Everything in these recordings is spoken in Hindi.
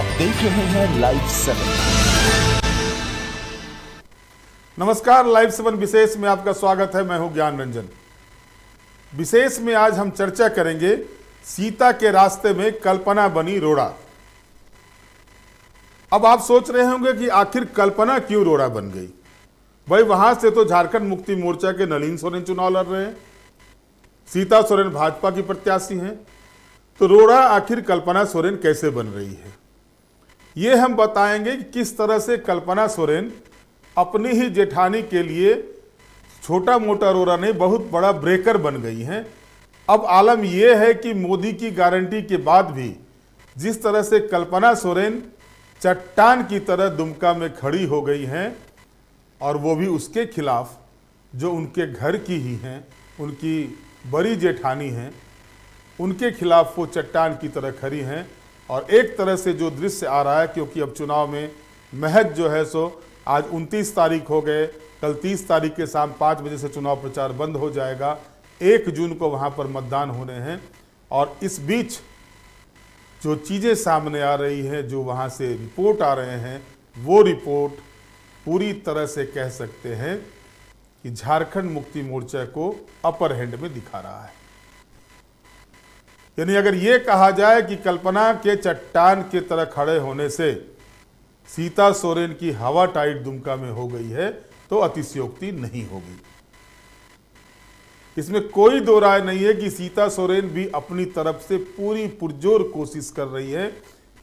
आप देख रहे हैं लाइव सेवन नमस्कार लाइव सेवन विशेष में आपका स्वागत है मैं हूं ज्ञान रंजन विशेष में आज हम चर्चा करेंगे सीता के रास्ते में कल्पना बनी रोड़ा अब आप सोच रहे होंगे कि आखिर कल्पना क्यों रोड़ा बन गई भाई वहां से तो झारखंड मुक्ति मोर्चा के नलिन सोरेन चुनाव लड़ रहे हैं सीता सोरेन भाजपा की प्रत्याशी हैं तो रोड़ा आखिर कल्पना सोरेन कैसे बन रही है ये हम बताएंगे कि किस तरह से कल्पना सोरेन अपनी ही जेठानी के लिए छोटा मोटा रोरा नहीं बहुत बड़ा ब्रेकर बन गई हैं अब आलम यह है कि मोदी की गारंटी के बाद भी जिस तरह से कल्पना सोरेन चट्टान की तरह दुमका में खड़ी हो गई हैं और वो भी उसके खिलाफ जो उनके घर की ही हैं उनकी बड़ी जेठानी हैं उनके खिलाफ वो चट्टान की तरह खड़ी हैं और एक तरह से जो दृश्य आ रहा है क्योंकि अब चुनाव में महज जो है सो आज उनतीस तारीख हो गए कल तीस तारीख के शाम पाँच बजे से चुनाव प्रचार बंद हो जाएगा एक जून को वहाँ पर मतदान होने हैं और इस बीच जो चीज़ें सामने आ रही हैं जो वहाँ से रिपोर्ट आ रहे हैं वो रिपोर्ट पूरी तरह से कह सकते हैं कि झारखंड मुक्ति मोर्चा को अपर हैंड में दिखा रहा है यानी अगर ये कहा जाए कि कल्पना के चट्टान की तरह खड़े होने से सीता सोरेन की हवा टाइट दुमका में हो गई है तो अतिशयोक्ति नहीं होगी इसमें कोई दो राय नहीं है कि सीता सोरेन भी अपनी तरफ से पूरी पुरजोर कोशिश कर रही है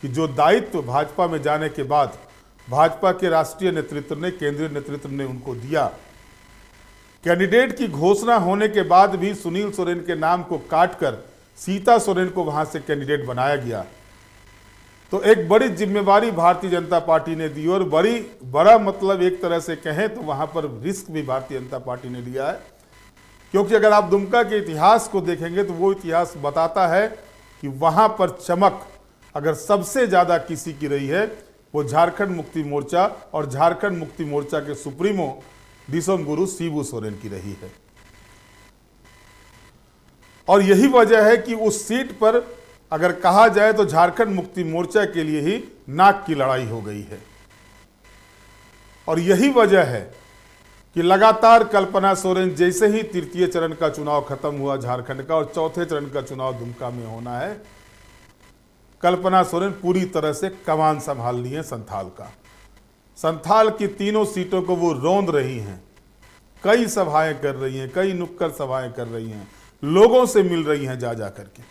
कि जो दायित्व भाजपा में जाने के बाद भाजपा के राष्ट्रीय नेतृत्व ने केंद्रीय नेतृत्व ने उनको दिया कैंडिडेट की घोषणा होने के बाद भी सुनील सोरेन के नाम को काटकर सीता सोरेन को वहाँ से कैंडिडेट बनाया गया तो एक बड़ी जिम्मेवारी भारतीय जनता पार्टी ने दी और बड़ी बड़ा मतलब एक तरह से कहें तो वहाँ पर रिस्क भी भारतीय जनता पार्टी ने लिया है क्योंकि अगर आप दुमका के इतिहास को देखेंगे तो वो इतिहास बताता है कि वहाँ पर चमक अगर सबसे ज़्यादा किसी की रही है वो झारखंड मुक्ति मोर्चा और झारखंड मुक्ति मोर्चा के सुप्रीमो दिसम गुरु शिबू सोरेन की रही है और यही वजह है कि उस सीट पर अगर कहा जाए तो झारखंड मुक्ति मोर्चा के लिए ही नाक की लड़ाई हो गई है और यही वजह है कि लगातार कल्पना सोरेन जैसे ही तृतीय चरण का चुनाव खत्म हुआ झारखंड का और चौथे चरण का चुनाव दुमका में होना है कल्पना सोरेन पूरी तरह से कमान संभाल ली है संथाल का संथाल की तीनों सीटों को वो रोंद रही हैं कई सभाएं कर रही हैं कई नुक्कड़ सभाएं कर रही हैं लोगों से मिल रही हैं जा जा करके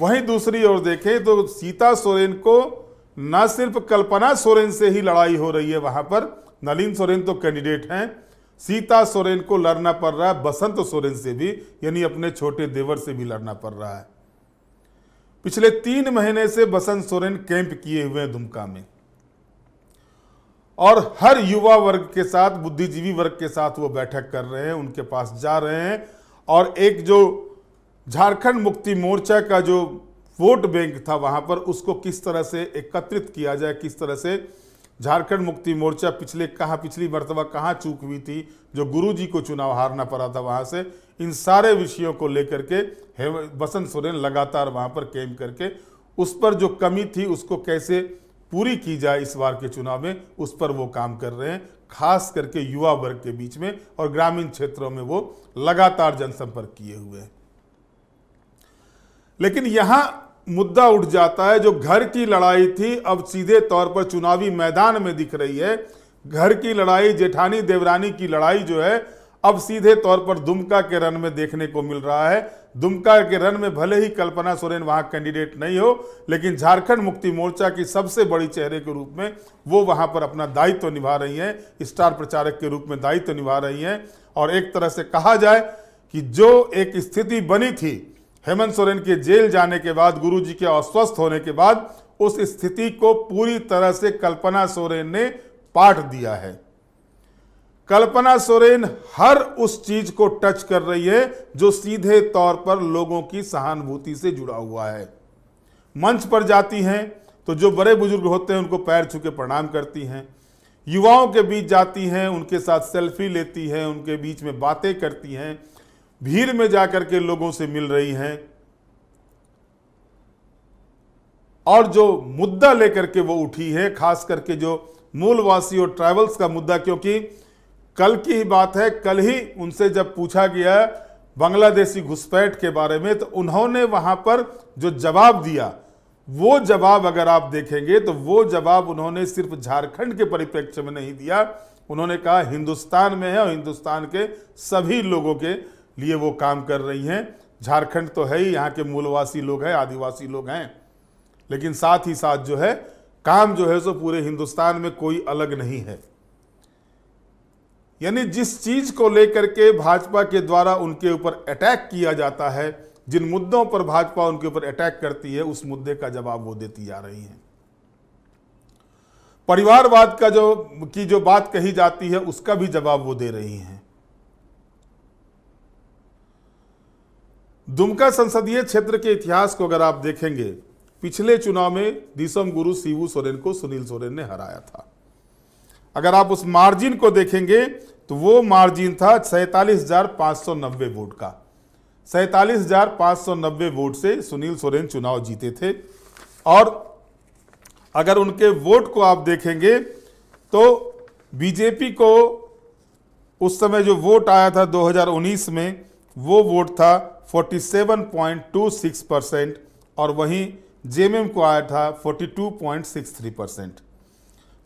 वहीं दूसरी ओर देखें तो सीता सोरेन को न सिर्फ कल्पना सोरेन से ही लड़ाई हो रही है वहां पर नलिन सोरेन तो कैंडिडेट हैं सीता सोरेन को लड़ना पड़ रहा है बसंत सोरेन से भी यानी अपने छोटे देवर से भी लड़ना पड़ रहा है पिछले तीन महीने से बसंत सोरेन कैंप किए हुए हैं दुमका में और हर युवा वर्ग के साथ बुद्धिजीवी वर्ग के साथ वो बैठक कर रहे हैं उनके पास जा रहे हैं और एक जो झारखंड मुक्ति मोर्चा का जो वोट बैंक था वहाँ पर उसको किस तरह से एकत्रित किया जाए किस तरह से झारखंड मुक्ति मोर्चा पिछले कहाँ पिछली मरतबा कहाँ चूक हुई थी जो गुरु जी को चुनाव हारना पड़ा था वहाँ से इन सारे विषयों को लेकर के बसंत सोरेन लगातार वहाँ पर कैम्प करके उस पर जो कमी थी उसको कैसे पूरी की जाए इस बार के चुनाव में उस पर वो काम कर रहे हैं खास करके युवा वर्ग के बीच में और ग्रामीण क्षेत्रों में वो लगातार जनसंपर्क किए हुए हैं लेकिन यहां मुद्दा उठ जाता है जो घर की लड़ाई थी अब सीधे तौर पर चुनावी मैदान में दिख रही है घर की लड़ाई जेठानी देवरानी की लड़ाई जो है अब सीधे तौर पर दुमका के रन में देखने को मिल रहा है दुमका के रन में भले ही कल्पना सोरेन वहां कैंडिडेट नहीं हो लेकिन झारखंड मुक्ति मोर्चा की सबसे बड़ी चेहरे के रूप में वो वहां पर अपना दायित्व तो निभा रही हैं स्टार प्रचारक के रूप में दायित्व तो निभा रही हैं और एक तरह से कहा जाए कि जो एक स्थिति बनी थी हेमंत सोरेन के जेल जाने के बाद गुरु जी के अस्वस्थ होने के बाद उस स्थिति को पूरी तरह से कल्पना सोरेन ने पाट दिया है कल्पना सोरेन हर उस चीज को टच कर रही है जो सीधे तौर पर लोगों की सहानुभूति से जुड़ा हुआ है मंच पर जाती हैं तो जो बड़े बुजुर्ग होते हैं उनको पैर छू के प्रणाम करती हैं युवाओं के बीच जाती हैं उनके साथ सेल्फी लेती हैं उनके बीच में बातें करती हैं भीड़ में जाकर के लोगों से मिल रही हैं और जो मुद्दा लेकर के वो उठी है खास करके जो मूलवासी और ट्राइबल्स का मुद्दा क्योंकि कल की ही बात है कल ही उनसे जब पूछा गया बांग्लादेशी घुसपैठ के बारे में तो उन्होंने वहां पर जो जवाब दिया वो जवाब अगर आप देखेंगे तो वो जवाब उन्होंने सिर्फ झारखंड के परिप्रेक्ष्य में नहीं दिया उन्होंने कहा हिंदुस्तान में है और हिंदुस्तान के सभी लोगों के लिए वो काम कर रही हैं झारखंड तो है ही यहाँ के मूलवासी लोग हैं आदिवासी लोग हैं लेकिन साथ ही साथ जो है काम जो है सो पूरे हिंदुस्तान में कोई अलग नहीं है यानी जिस चीज को लेकर के भाजपा के द्वारा उनके ऊपर अटैक किया जाता है जिन मुद्दों पर भाजपा उनके ऊपर अटैक करती है उस मुद्दे का जवाब वो देती जा रही है परिवारवाद का जो की जो बात कही जाती है उसका भी जवाब वो दे रही हैं दुमका संसदीय क्षेत्र के इतिहास को अगर आप देखेंगे पिछले चुनाव में दिसम गुरु शिवू सोरेन को सुनील सोरेन ने हराया था अगर आप उस मार्जिन को देखेंगे तो वो मार्जिन था सैंतालीस हजार पाँच सौ नब्बे वोट का सैतालीस हजार पाँच सौ नब्बे वोट से सुनील सोरेन चुनाव जीते थे और अगर उनके वोट को आप देखेंगे तो बीजेपी को उस समय जो वोट आया था 2019 में वो वोट था 47.26 परसेंट और वहीं जेएमएम को आया था 42.63 परसेंट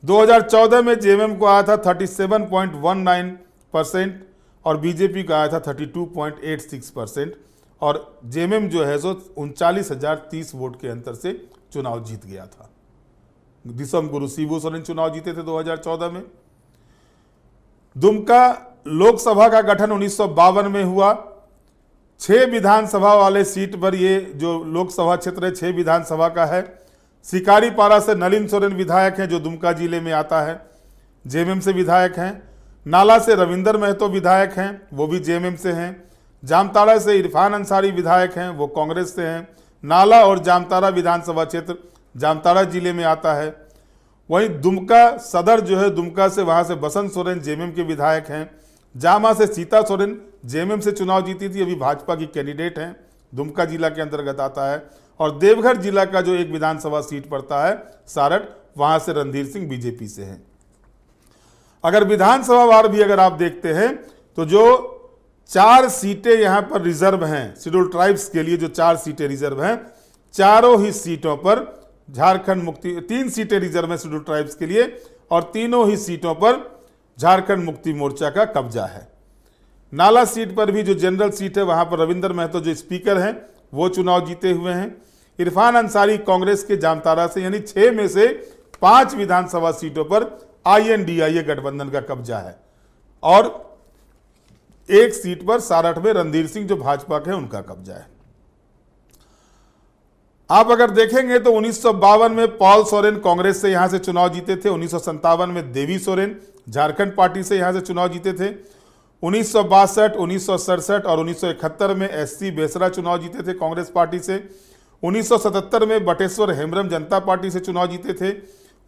2014 में जेएमएम को आया था 37.19 परसेंट और बीजेपी का आया था 32.86 परसेंट और जेएमएम जो है सो उनचालीस हजार तीस वोट के अंतर से चुनाव जीत गया था दिसम गुरु शिबू सोरेन चुनाव जीते थे 2014 में दुमका लोकसभा का गठन उन्नीस में हुआ छह विधानसभा वाले सीट पर ये जो लोकसभा क्षेत्र है छह विधानसभा का है सिकारी पारा से नलिन सोरेन विधायक हैं जो दुमका जिले में आता है जेएमएम से विधायक हैं नाला से रविंदर महतो विधायक हैं वो भी जेएमएम से हैं जामताड़ा से इरफान अंसारी विधायक हैं वो कांग्रेस से हैं नाला और जामताड़ा विधानसभा क्षेत्र जामताड़ा जिले में आता है वहीं दुमका सदर जो है दुमका से वहाँ से बसंत सोरेन जेएमएम के विधायक हैं जामा से सीता सोरेन जेएमएम से चुनाव जीती थी अभी भाजपा की कैंडिडेट हैं दुमका जिला के अंतर्गत आता है और देवघर जिला का जो एक विधानसभा सीट पड़ता है सारठ वहां से रणधीर सिंह बीजेपी से हैं अगर विधानसभा वार भी अगर आप देखते हैं तो जो चार सीटें यहां पर रिजर्व हैं शेड्यूल ट्राइब्स के लिए जो चार सीटें रिजर्व हैं चारों ही सीटों पर झारखंड मुक्ति तीन सीटें रिजर्व हैं शेड्यूल ट्राइब्स के लिए और तीनों ही सीटों पर झारखंड मुक्ति मोर्चा का कब्जा है नाला सीट पर भी जो जनरल सीट है वहां पर रविंदर महतो जो स्पीकर हैं वो चुनाव जीते हुए हैं इरफान अंसारी कांग्रेस के जामतारा से यानी छह में से पांच विधानसभा सीटों पर आईएनडीआईए गठबंधन का कब्जा है और एक सीट पर सारठ में रणधीर सिंह जो भाजपा के उनका कब्जा है आप अगर देखेंगे तो उन्नीस में पॉल सोरेन कांग्रेस से यहां से चुनाव जीते थे उन्नीस में देवी सोरेन झारखंड पार्टी से यहां से चुनाव जीते थे उन्नीस सौ और उन्नीस में एससी बेसरा चुनाव जीते थे कांग्रेस पार्टी से 1977 में बटेश्वर हेमरम जनता पार्टी से चुनाव जीते थे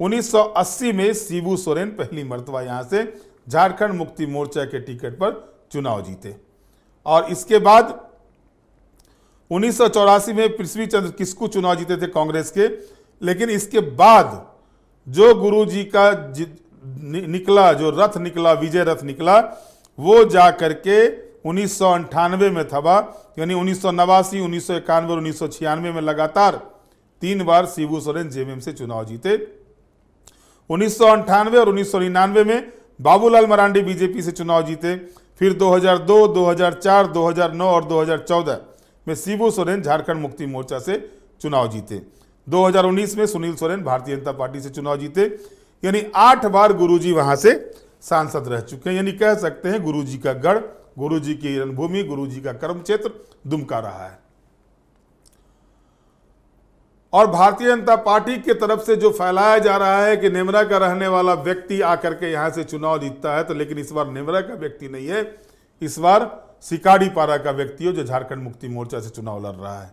1980 में शिबू सोरेन पहली मरतबा यहाँ से झारखंड मुक्ति मोर्चा के टिकट पर चुनाव जीते और इसके बाद उन्नीस में पृथ्वी चंद्र किस्कू चुनाव जीते थे कांग्रेस के लेकिन इसके बाद जो गुरु जी का निकला जो रथ निकला विजय रथ निकला वो जा करके उन्नीस में थबा यानी उन्नीस सौ नवासी उन्नीस सौ इक्यानवे और उन्नीस सौ छियानवे में लगातार तीन बार शिबू सोरेन जेएमएम से चुनाव जीते उन्नीस सौ और उन्नीस निन्यानवे में बाबूलाल मरांडी बीजेपी से चुनाव जीते फिर 2002, 2004, 2009 और 2014 में शिबू सोरेन झारखंड मुक्ति मोर्चा से चुनाव जीते 2019 में सुनील सोरेन भारतीय जनता पार्टी से चुनाव जीते यानी आठ बार गुरुजी वहां से सांसद रह चुके हैं यानी कह सकते हैं गुरुजी का गढ़ गुरु जी की रणभूमि गुरु जी का कर्म क्षेत्र दुमका रहा है और भारतीय जनता पार्टी की तरफ से जो फैलाया जा रहा है कि नेमरा का रहने वाला व्यक्ति आकर के यहां से चुनाव जीतता है तो लेकिन इस बार नेमरा का व्यक्ति नहीं है इस बार सिकाड़ी पारा का व्यक्ति हो जो झारखंड मुक्ति मोर्चा से चुनाव लड़ रहा है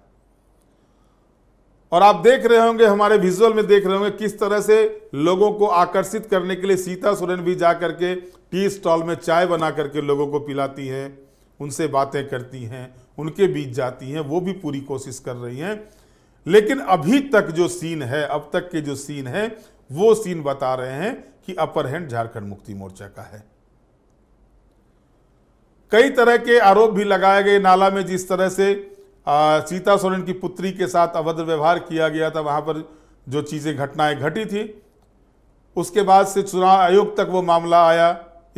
और आप देख रहे होंगे हमारे विजुअल में देख रहे होंगे किस तरह से लोगों को आकर्षित करने के लिए सीता सोरेन भी जा करके टी स्टॉल में चाय बना करके लोगों को पिलाती है उनसे बातें करती हैं उनके बीच जाती हैं वो भी पूरी कोशिश कर रही हैं लेकिन अभी तक जो सीन है अब तक के जो सीन है वो सीन बता रहे हैं कि अपर हैंड झारखंड मुक्ति मोर्चा का है कई तरह के आरोप भी लगाए गए नाला में जिस तरह से आ, सीता सोरेन की पुत्री के साथ अभद्र व्यवहार किया गया था वहां पर जो चीज़ें घटनाएं घटी थी उसके बाद से चुनाव आयोग तक वो मामला आया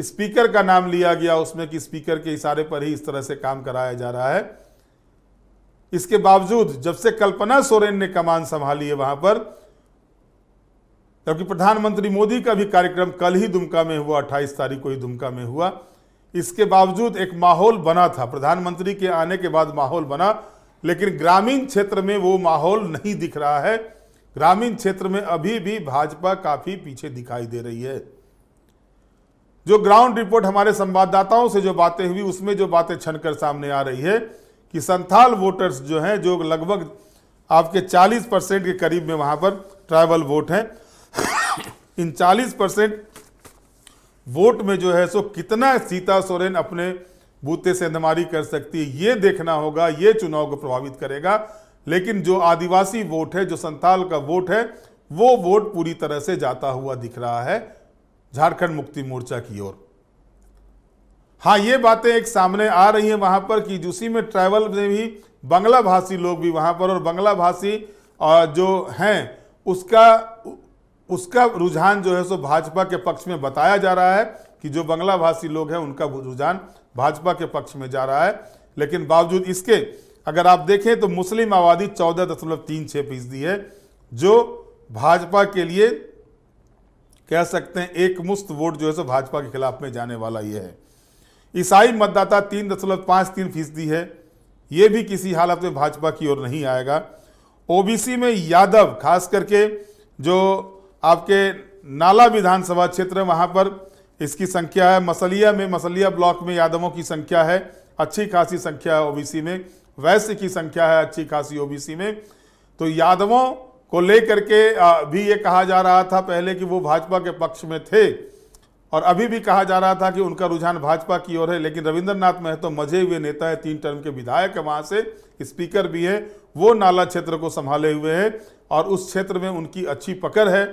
स्पीकर का नाम लिया गया उसमें कि स्पीकर के इशारे पर ही इस तरह से काम कराया जा रहा है इसके बावजूद जब से कल्पना सोरेन ने कमान संभाली है वहां पर जबकि प्रधानमंत्री मोदी का भी कार्यक्रम कल ही दुमका में हुआ 28 तारीख को ही दुमका में हुआ इसके बावजूद एक माहौल बना था प्रधानमंत्री के आने के बाद माहौल बना लेकिन ग्रामीण क्षेत्र में वो माहौल नहीं दिख रहा है ग्रामीण क्षेत्र में अभी भी भाजपा काफी पीछे दिखाई दे रही है जो ग्राउंड रिपोर्ट हमारे संवाददाताओं से जो बातें हुई उसमें जो बातें छनकर सामने आ रही है कि संथाल वोटर्स जो हैं जो लगभग आपके 40 परसेंट के करीब में वहां पर ट्राइबल वोट हैं इन 40 परसेंट वोट में जो है सो कितना सीता सोरेन अपने बूते से अंदमारी कर सकती है ये देखना होगा ये चुनाव को प्रभावित करेगा लेकिन जो आदिवासी वोट है जो संथाल का वोट है वो वोट पूरी तरह से जाता हुआ दिख रहा है झारखंड मुक्ति मोर्चा की ओर हाँ ये बातें एक सामने आ रही हैं वहाँ पर कि जूसी में ट्रैवल में भी बंगला भाषी लोग भी वहाँ पर और बंगला भाषी जो हैं उसका उसका रुझान जो है सो भाजपा के पक्ष में बताया जा रहा है कि जो बंगला भाषी लोग हैं उनका रुझान भाजपा के पक्ष में जा रहा है लेकिन बावजूद इसके अगर आप देखें तो मुस्लिम आबादी चौदह दशमलव तीन छः फीसदी है जो भाजपा के लिए कह सकते हैं एक मुस्त वोट जो है सो भाजपा के खिलाफ में जाने वाला ये है ईसाई मतदाता तीन दशमलव पाँच तीन फीसदी है ये भी किसी हालत में भाजपा की ओर नहीं आएगा ओबीसी में यादव खास करके जो आपके नाला विधानसभा क्षेत्र है वहाँ पर इसकी संख्या है मसलिया में मसलिया ब्लॉक में यादवों की संख्या है अच्छी खासी संख्या है ओबीसी में वैश्य की संख्या है अच्छी खासी ओबीसी में तो यादवों को लेकर के भी ये कहा जा रहा था पहले कि वो भाजपा के पक्ष में थे और अभी भी कहा जा रहा था कि उनका रुझान भाजपा की ओर है लेकिन रविंद्रनाथ महतो मजे हुए नेता है तीन टर्म के विधायक है वहाँ से स्पीकर भी है वो नाला क्षेत्र को संभाले हुए हैं और उस क्षेत्र में उनकी अच्छी पकड़ है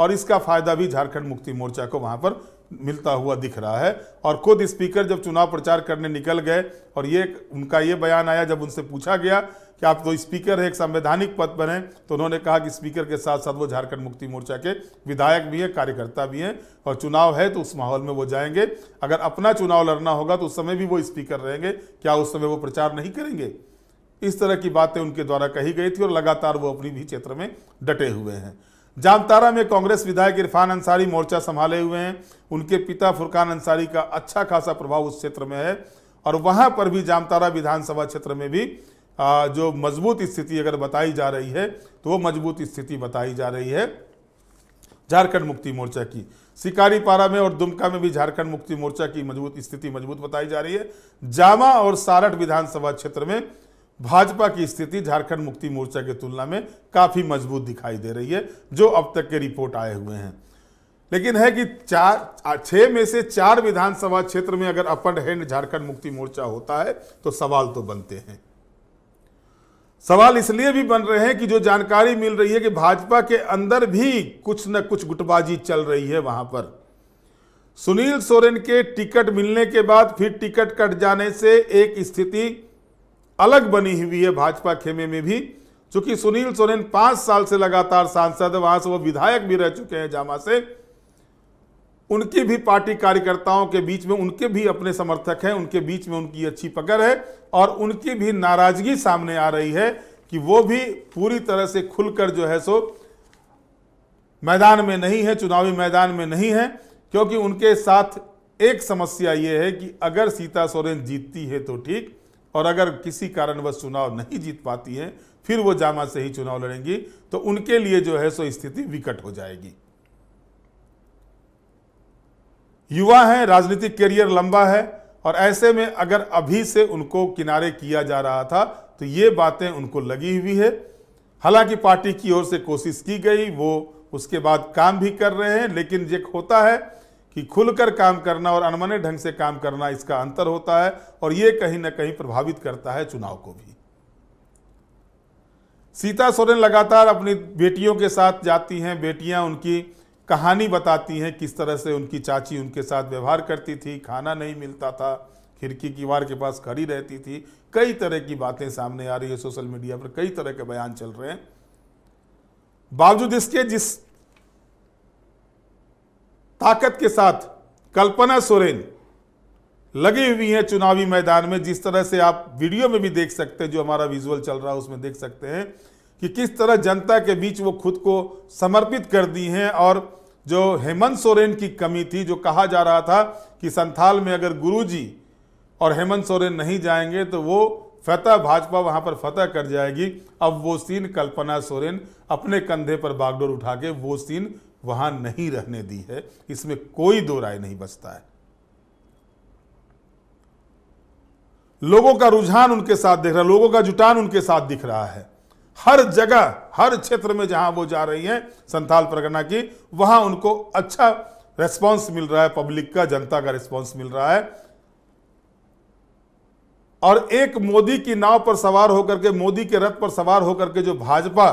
और इसका फायदा भी झारखंड मुक्ति मोर्चा को वहां पर मिलता हुआ दिख रहा है और खुद स्पीकर जब चुनाव प्रचार करने निकल गए और ये उनका ये बयान आया जब उनसे पूछा गया कि आप तो स्पीकर है एक संवैधानिक पद पर हैं तो उन्होंने कहा कि स्पीकर के साथ साथ वो झारखंड मुक्ति मोर्चा के विधायक भी हैं कार्यकर्ता भी हैं और चुनाव है तो उस माहौल में वो जाएंगे अगर अपना चुनाव लड़ना होगा तो उस समय भी वो स्पीकर रहेंगे क्या उस समय वो प्रचार नहीं करेंगे इस तरह की बातें उनके द्वारा कही गई थी और लगातार वो अपनी भी क्षेत्र में डटे हुए हैं जामतारा में कांग्रेस विधायक इरफान अंसारी मोर्चा संभाले हुए हैं उनके पिता फुरकान अंसारी का अच्छा खासा प्रभाव उस क्षेत्र में है और वहाँ पर भी जामतारा विधानसभा क्षेत्र में भी जो मजबूत स्थिति अगर बताई जा रही है तो वो मजबूत स्थिति बताई जा रही है झारखंड मुक्ति मोर्चा की शिकारीपारा में और दुमका में भी झारखंड मुक्ति मोर्चा की मजबूत स्थिति मजबूत बताई जा रही है जामा और सारठ विधानसभा क्षेत्र में भाजपा की स्थिति झारखंड मुक्ति मोर्चा की तुलना में काफ़ी मजबूत दिखाई दे रही है जो अब तक के रिपोर्ट आए हुए हैं लेकिन है कि चार छः में से चार विधानसभा क्षेत्र में अगर अपर हैंड झारखंड मुक्ति मोर्चा होता है तो सवाल तो बनते हैं सवाल इसलिए भी बन रहे हैं कि जो जानकारी मिल रही है कि भाजपा के अंदर भी कुछ न कुछ गुटबाजी चल रही है वहां पर सुनील सोरेन के टिकट मिलने के बाद फिर टिकट कट जाने से एक स्थिति अलग बनी हुई है भाजपा खेमे में भी चूंकि सुनील सोरेन पांच साल से लगातार सांसद वहां से वो विधायक भी रह चुके हैं जामा से उनकी भी पार्टी कार्यकर्ताओं के बीच में उनके भी अपने समर्थक हैं उनके बीच में उनकी अच्छी पकड़ है और उनकी भी नाराजगी सामने आ रही है कि वो भी पूरी तरह से खुलकर जो है सो मैदान में नहीं है चुनावी मैदान में नहीं है क्योंकि उनके साथ एक समस्या ये है कि अगर सीता सोरेन जीतती है तो ठीक और अगर किसी कारणवश चुनाव नहीं जीत पाती है फिर वो जामा से ही चुनाव लड़ेंगी तो उनके लिए जो है सो स्थिति विकट हो जाएगी युवा हैं राजनीतिक करियर लंबा है और ऐसे में अगर अभी से उनको किनारे किया जा रहा था तो ये बातें उनको लगी हुई है हालांकि पार्टी की ओर से कोशिश की गई वो उसके बाद काम भी कर रहे हैं लेकिन ये होता है कि खुलकर काम करना और अनमने ढंग से काम करना इसका अंतर होता है और ये कहीं ना कहीं प्रभावित करता है चुनाव को भी सीता सोरेन लगातार अपनी बेटियों के साथ जाती हैं बेटियां उनकी कहानी बताती हैं किस तरह से उनकी चाची उनके साथ व्यवहार करती थी खाना नहीं मिलता था खिड़की की वार के पास खड़ी रहती थी कई तरह की बातें सामने आ रही है सोशल मीडिया पर कई तरह के बयान चल रहे हैं बावजूद इसके जिस ताकत के साथ कल्पना सोरेन लगी हुई है चुनावी मैदान में जिस तरह से आप वीडियो में भी देख सकते हैं जो हमारा विजुअल चल रहा है उसमें देख सकते हैं कि किस तरह जनता के बीच वो खुद को समर्पित कर दी हैं और जो हेमंत सोरेन की कमी थी जो कहा जा रहा था कि संथाल में अगर गुरुजी और हेमंत सोरेन नहीं जाएंगे तो वो फतह भाजपा वहां पर फतह कर जाएगी अब वो सीन कल्पना सोरेन अपने कंधे पर बागडोर उठा के वो सीन वहां नहीं रहने दी है इसमें कोई दो राय नहीं बचता है लोगों का रुझान उनके साथ दिख रहा है लोगों का जुटान उनके साथ दिख रहा है हर जगह हर क्षेत्र में जहां वो जा रही हैं संथाल परगना की वहां उनको अच्छा रेस्पॉन्स मिल रहा है पब्लिक का जनता का रिस्पॉन्स मिल रहा है और एक मोदी की नाव पर सवार होकर के मोदी के रथ पर सवार होकर के जो भाजपा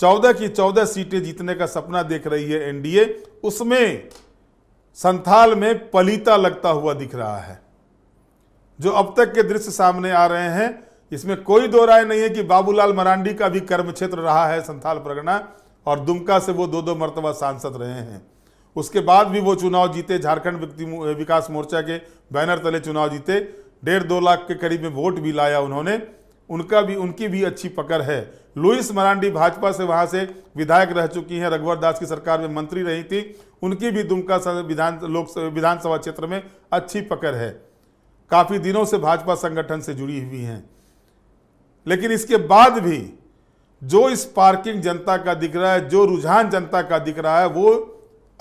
चौदह की चौदह सीटें जीतने का सपना देख रही है एनडीए उसमें संथाल में पलीता लगता हुआ दिख रहा है जो अब तक के दृश्य सामने आ रहे हैं इसमें कोई दो राय नहीं है कि बाबूलाल मरांडी का भी कर्म क्षेत्र रहा है संथाल परगना और दुमका से वो दो दो मरतबा सांसद रहे हैं उसके बाद भी वो चुनाव जीते झारखंड विकास मोर्चा के बैनर तले चुनाव जीते डेढ़ दो लाख के करीब में वोट भी लाया उन्होंने उनका भी उनकी भी अच्छी पकड़ है लुइस मरांडी भाजपा से वहाँ से विधायक रह चुकी हैं रघुवर दास की सरकार में मंत्री रही थी उनकी भी दुमका विधान लोक विधानसभा क्षेत्र में अच्छी पकड़ है काफ़ी दिनों से भाजपा संगठन से जुड़ी हुई हैं लेकिन इसके बाद भी जो स्पार्किंग जनता का दिख रहा है जो रुझान जनता का दिख रहा है वो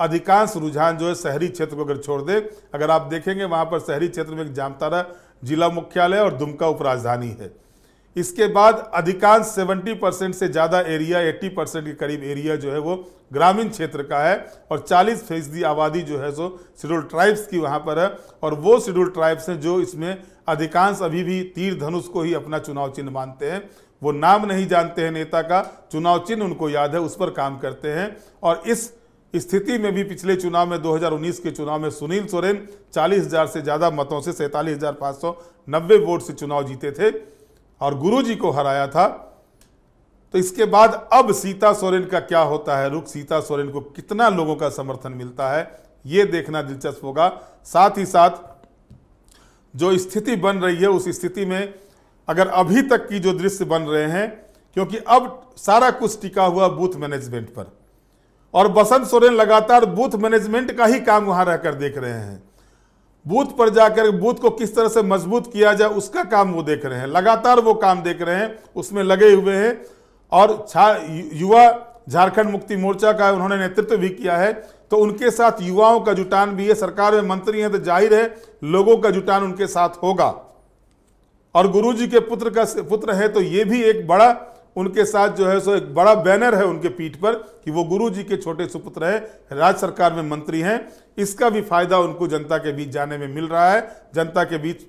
अधिकांश रुझान जो है शहरी क्षेत्र को अगर छोड़ दे अगर आप देखेंगे वहां पर शहरी क्षेत्र में एक जामतारा जिला मुख्यालय और दुमका उपराजधानी है इसके बाद अधिकांश 70 परसेंट से ज़्यादा एरिया 80 परसेंट के करीब एरिया जो है वो ग्रामीण क्षेत्र का है और 40 फीसदी आबादी जो है सो शेड्यूल ट्राइब्स की वहाँ पर है और वो शेड्यूल ट्राइब्स हैं जो इसमें अधिकांश अभी भी तीर धनुष को ही अपना चुनाव चिन्ह मानते हैं वो नाम नहीं जानते हैं नेता का चुनाव चिन्ह उनको याद है उस पर काम करते हैं और इस स्थिति में भी पिछले चुनाव में 2019 के चुनाव में सुनील सोरेन 40,000 से ज़्यादा मतों से सैंतालीस वोट से चुनाव जीते थे और गुरु जी को हराया था तो इसके बाद अब सीता सोरेन का क्या होता है रुख सीता सोरेन को कितना लोगों का समर्थन मिलता है यह देखना दिलचस्प होगा साथ ही साथ जो स्थिति बन रही है उस स्थिति में अगर अभी तक की जो दृश्य बन रहे हैं क्योंकि अब सारा कुछ टिका हुआ बूथ मैनेजमेंट पर और बसंत सोरेन लगातार बूथ मैनेजमेंट का ही काम वहां रहकर देख रहे हैं बूथ पर जाकर बूथ को किस तरह से मजबूत किया जाए उसका काम वो देख रहे हैं लगातार वो काम देख रहे हैं उसमें लगे हुए हैं और युवा झारखंड मुक्ति मोर्चा का उन्होंने नेतृत्व भी किया है तो उनके साथ युवाओं का जुटान भी है सरकार में मंत्री हैं तो जाहिर है लोगों का जुटान उनके साथ होगा और गुरुजी के पुत्र का पुत्र है तो ये भी एक बड़ा उनके साथ जो है सो एक बड़ा बैनर है उनके पीठ पर कि वो गुरु जी के छोटे सुपुत्र हैं राज्य सरकार में मंत्री हैं इसका भी फायदा उनको जनता के बीच जाने में मिल रहा है जनता के बीच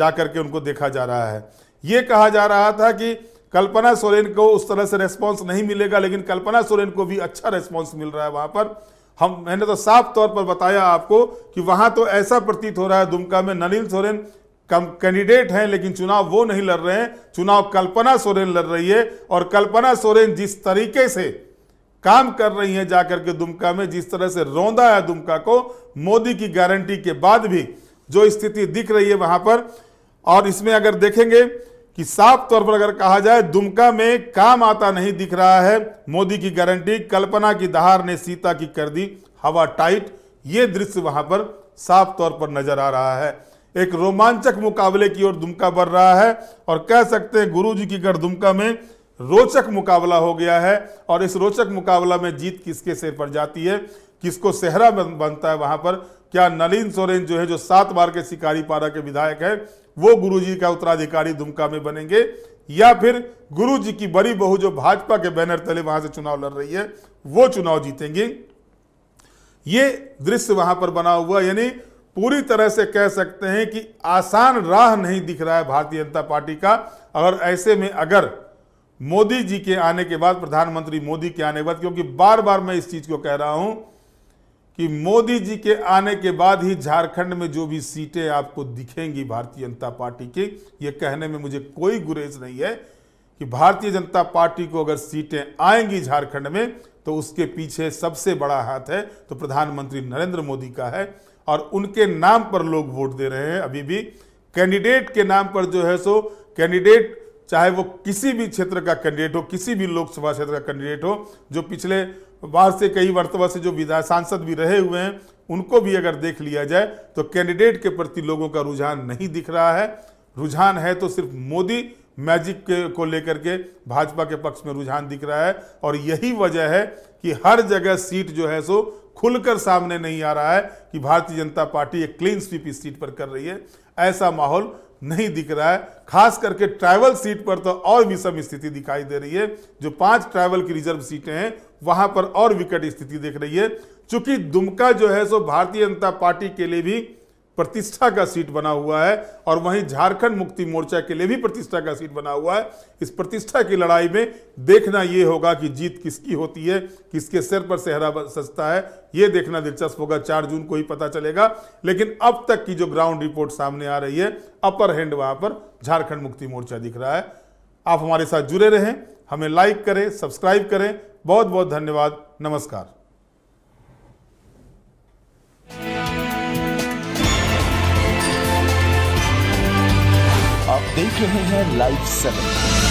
जा कर के उनको देखा जा रहा है ये कहा जा रहा था कि कल्पना सोरेन को उस तरह से रेस्पॉन्स नहीं मिलेगा लेकिन कल्पना सोरेन को भी अच्छा रेस्पॉन्स मिल रहा है वहाँ पर हम मैंने तो साफ तौर पर बताया आपको कि वहाँ तो ऐसा प्रतीत हो रहा है दुमका में नलिन सोरेन कम कैंडिडेट हैं लेकिन चुनाव वो नहीं लड़ रहे हैं चुनाव कल्पना सोरेन लड़ रही है और कल्पना सोरेन जिस तरीके से काम कर रही हैं जाकर के दुमका में जिस तरह से रौंदा है दुमका को मोदी की गारंटी के बाद भी जो स्थिति दिख रही है वहां पर और इसमें अगर देखेंगे कि साफ तौर पर अगर कहा जाए दुमका में काम आता नहीं दिख रहा है मोदी की गारंटी कल्पना की दहार ने सीता की कर दी हवा टाइट ये दृश्य वहां पर साफ तौर पर नजर आ रहा है एक रोमांचक मुकाबले की ओर दुमका बढ़ रहा है और कह सकते हैं गुरु जी की गढ़ दुमका में रोचक मुकाबला हो गया है और इस रोचक मुकाबला में जीत किसके सिर पर जाती है किसको सेहरा बनता है वहां पर क्या नलिन सोरेन जो है जो सात बार के शिकारी पारा के विधायक है वो जी का उत्तराधिकारी दुमका में बनेंगे या फिर गुरु जी की बड़ी बहू जो भाजपा के बैनर तले वहां से चुनाव लड़ रही है वो चुनाव जीतेंगे ये दृश्य वहां पर बना हुआ यानी पूरी तरह से कह सकते हैं कि आसान राह नहीं दिख रहा है भारतीय जनता पार्टी का अगर ऐसे में अगर मोदी जी के आने के बाद प्रधानमंत्री मोदी के आने के बाद क्योंकि बार बार मैं इस चीज़ को कह रहा हूं कि मोदी जी के आने के बाद ही झारखंड में जो भी सीटें आपको दिखेंगी भारतीय जनता पार्टी की यह कहने में मुझे कोई गुरेज नहीं है कि भारतीय जनता पार्टी को अगर सीटें आएंगी झारखंड में तो उसके पीछे सबसे बड़ा हाथ है तो प्रधानमंत्री नरेंद्र मोदी का है और उनके नाम पर लोग वोट दे रहे हैं अभी भी कैंडिडेट के नाम पर जो है सो कैंडिडेट चाहे वो किसी भी क्षेत्र का कैंडिडेट हो किसी भी लोकसभा क्षेत्र का कैंडिडेट हो जो पिछले बार से कई वर्तवा तो से जो विधायक सांसद भी रहे हुए हैं उनको भी अगर देख लिया जाए तो कैंडिडेट के प्रति लोगों का रुझान नहीं दिख रहा है रुझान है तो सिर्फ मोदी मैजिक के को लेकर के भाजपा के पक्ष में रुझान दिख रहा है और यही वजह है कि हर जगह सीट जो है सो खुलकर सामने नहीं आ रहा है कि भारतीय जनता पार्टी एक क्लीन स्वीप इस सीट पर कर रही है ऐसा माहौल नहीं दिख रहा है खास करके ट्रैवल सीट पर तो और विषम स्थिति दिखाई दे रही है जो पांच ट्रैवल की रिजर्व सीटें हैं वहां पर और विकट स्थिति देख रही है चूंकि दुमका जो है सो भारतीय जनता पार्टी के लिए भी प्रतिष्ठा का सीट बना हुआ है और वहीं झारखंड मुक्ति मोर्चा के लिए भी प्रतिष्ठा का सीट बना हुआ है इस प्रतिष्ठा की लड़ाई में देखना ये होगा कि जीत किसकी होती है किसके सिर पर सेहरा सजता है ये देखना दिलचस्प होगा चार जून को ही पता चलेगा लेकिन अब तक की जो ग्राउंड रिपोर्ट सामने आ रही है अपर हैंड वहां पर झारखंड मुक्ति मोर्चा दिख रहा है आप हमारे साथ जुड़े रहें हमें लाइक करें सब्सक्राइब करें बहुत बहुत धन्यवाद नमस्कार रहे हैं लाइव सेवन